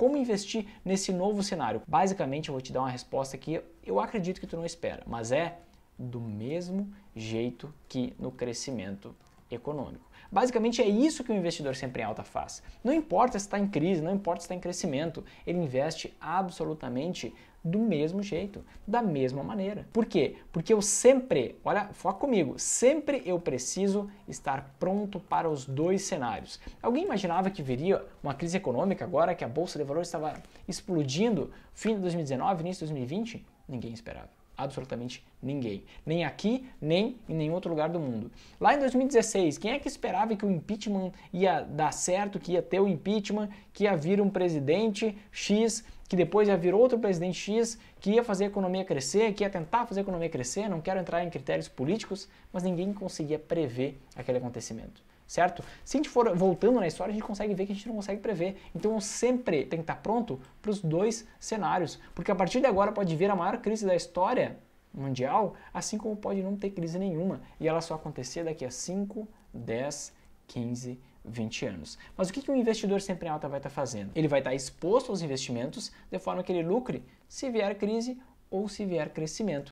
Como investir nesse novo cenário? Basicamente, eu vou te dar uma resposta que eu acredito que tu não espera, mas é do mesmo jeito que no crescimento econômico. Basicamente é isso que o investidor sempre em alta faz. Não importa se está em crise, não importa se está em crescimento, ele investe absolutamente do mesmo jeito, da mesma maneira. Por quê? Porque eu sempre, olha, foca comigo, sempre eu preciso estar pronto para os dois cenários. Alguém imaginava que viria uma crise econômica agora, que a bolsa de valores estava explodindo fim de 2019, início de 2020? Ninguém esperava absolutamente ninguém. Nem aqui, nem em nenhum outro lugar do mundo. Lá em 2016, quem é que esperava que o impeachment ia dar certo, que ia ter o impeachment, que ia vir um presidente X, que depois ia vir outro presidente X, que ia fazer a economia crescer, que ia tentar fazer a economia crescer, não quero entrar em critérios políticos, mas ninguém conseguia prever aquele acontecimento certo? Se a gente for voltando na história, a gente consegue ver que a gente não consegue prever. Então sempre tem que estar pronto para os dois cenários, porque a partir de agora pode vir a maior crise da história mundial, assim como pode não ter crise nenhuma e ela só acontecer daqui a 5, 10, 15 20 anos. Mas o que, que um investidor sempre em alta vai estar fazendo? Ele vai estar exposto aos investimentos de forma que ele lucre se vier crise ou se vier crescimento.